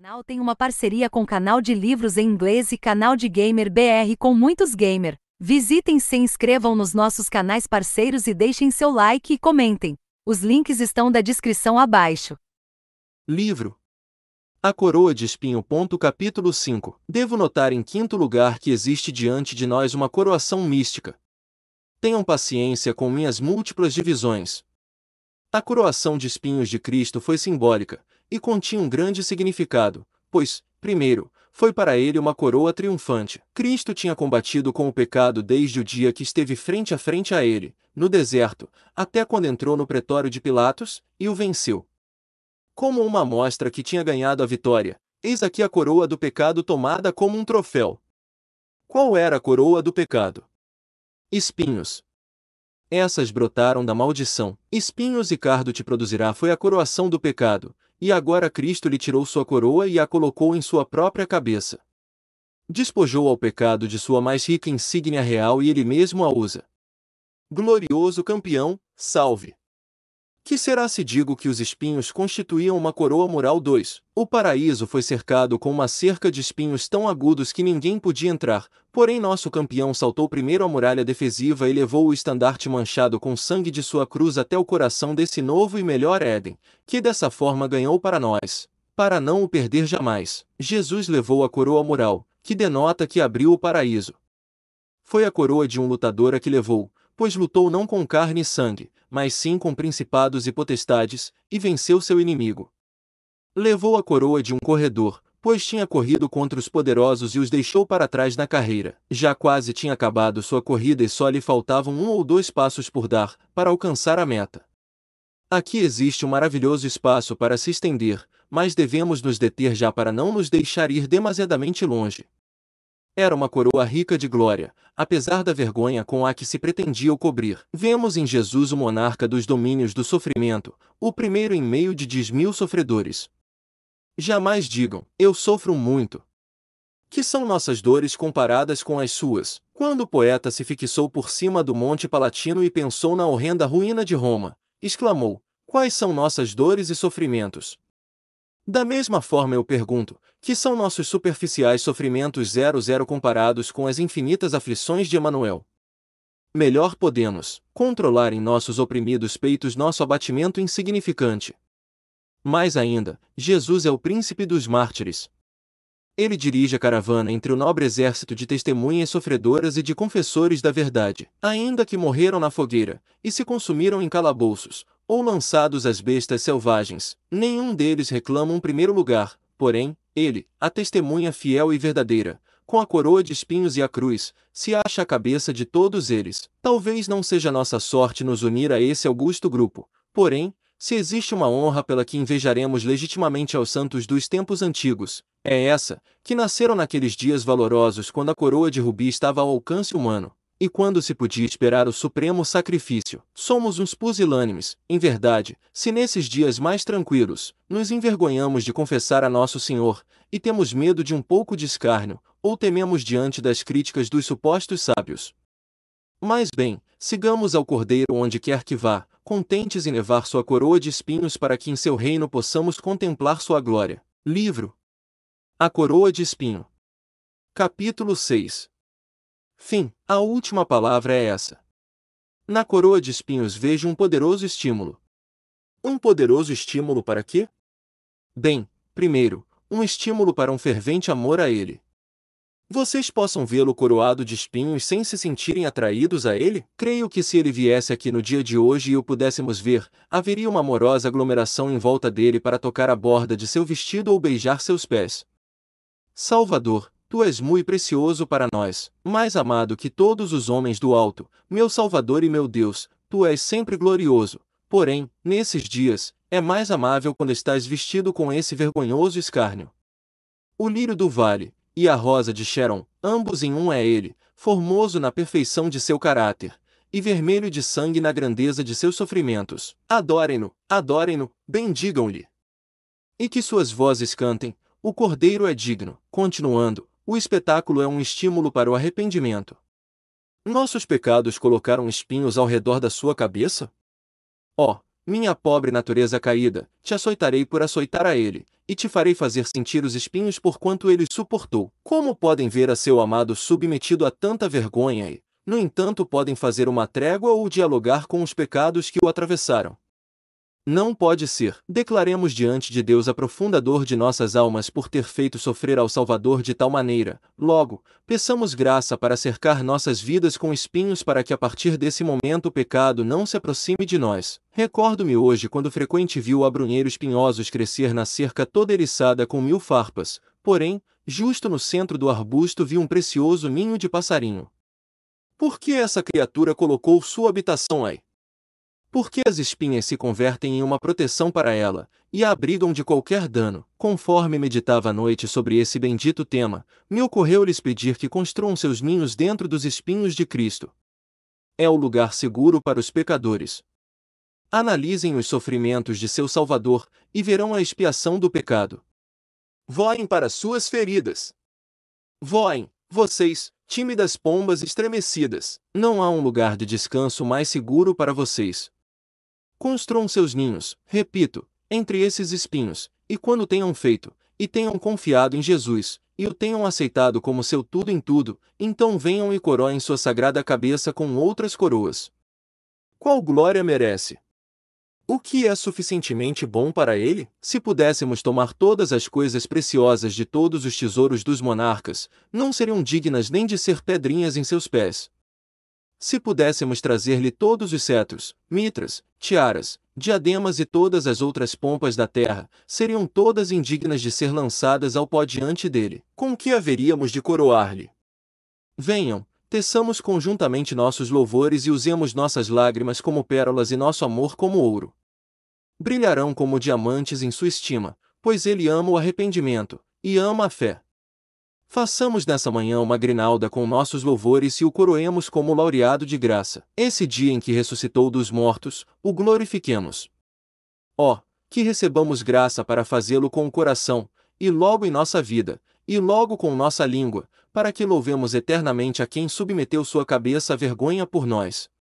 canal tem uma parceria com canal de livros em inglês e canal de gamer BR com muitos gamer. Visitem se inscrevam nos nossos canais parceiros e deixem seu like e comentem. Os links estão da descrição abaixo. Livro A Coroa de Espinho. capítulo 5. Devo notar em quinto lugar que existe diante de nós uma coroação mística. Tenham paciência com minhas múltiplas divisões. A coroação de espinhos de Cristo foi simbólica, e continha um grande significado, pois, primeiro, foi para ele uma coroa triunfante. Cristo tinha combatido com o pecado desde o dia que esteve frente a frente a ele, no deserto, até quando entrou no pretório de Pilatos, e o venceu. Como uma amostra que tinha ganhado a vitória, eis aqui a coroa do pecado tomada como um troféu. Qual era a coroa do pecado? Espinhos. Essas brotaram da maldição. Espinhos e cardo te produzirá foi a coroação do pecado, e agora Cristo lhe tirou sua coroa e a colocou em sua própria cabeça. Despojou ao pecado de sua mais rica insígnia real e ele mesmo a usa. Glorioso campeão, salve! Que será se digo que os espinhos constituíam uma coroa mural 2? O paraíso foi cercado com uma cerca de espinhos tão agudos que ninguém podia entrar, porém nosso campeão saltou primeiro a muralha defensiva e levou o estandarte manchado com sangue de sua cruz até o coração desse novo e melhor Éden, que dessa forma ganhou para nós, para não o perder jamais. Jesus levou a coroa mural, que denota que abriu o paraíso. Foi a coroa de um lutador a que levou, pois lutou não com carne e sangue, mas sim com principados e potestades, e venceu seu inimigo. Levou a coroa de um corredor, pois tinha corrido contra os poderosos e os deixou para trás na carreira. Já quase tinha acabado sua corrida e só lhe faltavam um ou dois passos por dar, para alcançar a meta. Aqui existe um maravilhoso espaço para se estender, mas devemos nos deter já para não nos deixar ir demasiadamente longe. Era uma coroa rica de glória, apesar da vergonha com a que se pretendia o cobrir. Vemos em Jesus o monarca dos domínios do sofrimento, o primeiro em meio de dez mil sofredores. Jamais digam, eu sofro muito. Que são nossas dores comparadas com as suas? Quando o poeta se fixou por cima do Monte Palatino e pensou na horrenda ruína de Roma, exclamou: Quais são nossas dores e sofrimentos? Da mesma forma eu pergunto, que são nossos superficiais sofrimentos zero zero comparados com as infinitas aflições de Emanuel? Melhor podemos controlar em nossos oprimidos peitos nosso abatimento insignificante. Mais ainda, Jesus é o príncipe dos mártires. Ele dirige a caravana entre o nobre exército de testemunhas sofredoras e de confessores da verdade, ainda que morreram na fogueira, e se consumiram em calabouços, ou lançados às bestas selvagens, nenhum deles reclama um primeiro lugar, porém, ele, a testemunha fiel e verdadeira, com a coroa de espinhos e a cruz, se acha a cabeça de todos eles. Talvez não seja nossa sorte nos unir a esse augusto grupo, porém, se existe uma honra pela que invejaremos legitimamente aos santos dos tempos antigos, é essa, que nasceram naqueles dias valorosos quando a coroa de rubi estava ao alcance humano, e quando se podia esperar o supremo sacrifício, somos uns pusilânimes, em verdade, se nesses dias mais tranquilos, nos envergonhamos de confessar a nosso Senhor, e temos medo de um pouco de escárnio, ou tememos diante das críticas dos supostos sábios. Mas bem, sigamos ao Cordeiro onde quer que vá, contentes em levar sua coroa de espinhos para que em seu reino possamos contemplar sua glória. Livro A Coroa de Espinho Capítulo 6 Fim, a última palavra é essa. Na coroa de espinhos vejo um poderoso estímulo. Um poderoso estímulo para quê? Bem, primeiro, um estímulo para um fervente amor a ele. Vocês possam vê-lo coroado de espinhos sem se sentirem atraídos a ele? Creio que se ele viesse aqui no dia de hoje e o pudéssemos ver, haveria uma amorosa aglomeração em volta dele para tocar a borda de seu vestido ou beijar seus pés. Salvador, Tu és muito precioso para nós, mais amado que todos os homens do alto, meu Salvador e meu Deus, tu és sempre glorioso. Porém, nesses dias, é mais amável quando estás vestido com esse vergonhoso escárnio. O lírio do vale, e a rosa de Sharon, ambos em um é ele, formoso na perfeição de seu caráter, e vermelho de sangue na grandeza de seus sofrimentos. Adorem-no, adorem-no, bendigam-lhe. E que suas vozes cantem, o cordeiro é digno. Continuando, o espetáculo é um estímulo para o arrependimento. Nossos pecados colocaram espinhos ao redor da sua cabeça? Ó, oh, minha pobre natureza caída, te açoitarei por açoitar a ele, e te farei fazer sentir os espinhos por quanto ele suportou. Como podem ver a seu amado submetido a tanta vergonha e, no entanto, podem fazer uma trégua ou dialogar com os pecados que o atravessaram? Não pode ser. Declaremos diante de Deus a profunda dor de nossas almas por ter feito sofrer ao Salvador de tal maneira. Logo, peçamos graça para cercar nossas vidas com espinhos para que a partir desse momento o pecado não se aproxime de nós. Recordo-me hoje quando frequente viu abrunheiro espinhosos crescer na cerca toda eriçada com mil farpas, porém, justo no centro do arbusto vi um precioso ninho de passarinho. Por que essa criatura colocou sua habitação aí? Porque as espinhas se convertem em uma proteção para ela, e a abrigam de qualquer dano. Conforme meditava à noite sobre esse bendito tema, me ocorreu-lhes pedir que construam seus ninhos dentro dos espinhos de Cristo. É o lugar seguro para os pecadores. Analisem os sofrimentos de seu Salvador, e verão a expiação do pecado. Voem para suas feridas. Voem, vocês, tímidas pombas estremecidas. Não há um lugar de descanso mais seguro para vocês, Construam seus ninhos, repito, entre esses espinhos, e quando tenham feito, e tenham confiado em Jesus, e o tenham aceitado como seu tudo em tudo, então venham e coroem sua sagrada cabeça com outras coroas. Qual glória merece? O que é suficientemente bom para ele? Se pudéssemos tomar todas as coisas preciosas de todos os tesouros dos monarcas, não seriam dignas nem de ser pedrinhas em seus pés. Se pudéssemos trazer-lhe todos os cetros, mitras, tiaras, diademas e todas as outras pompas da terra, seriam todas indignas de ser lançadas ao pó diante dele. Com que haveríamos de coroar-lhe? Venham, teçamos conjuntamente nossos louvores e usemos nossas lágrimas como pérolas e nosso amor como ouro. Brilharão como diamantes em sua estima, pois ele ama o arrependimento, e ama a fé. Façamos nessa manhã uma grinalda com nossos louvores e o coroemos como laureado de graça. Esse dia em que ressuscitou dos mortos, o glorifiquemos. Ó, oh, que recebamos graça para fazê-lo com o coração, e logo em nossa vida, e logo com nossa língua, para que louvemos eternamente a quem submeteu sua cabeça à vergonha por nós.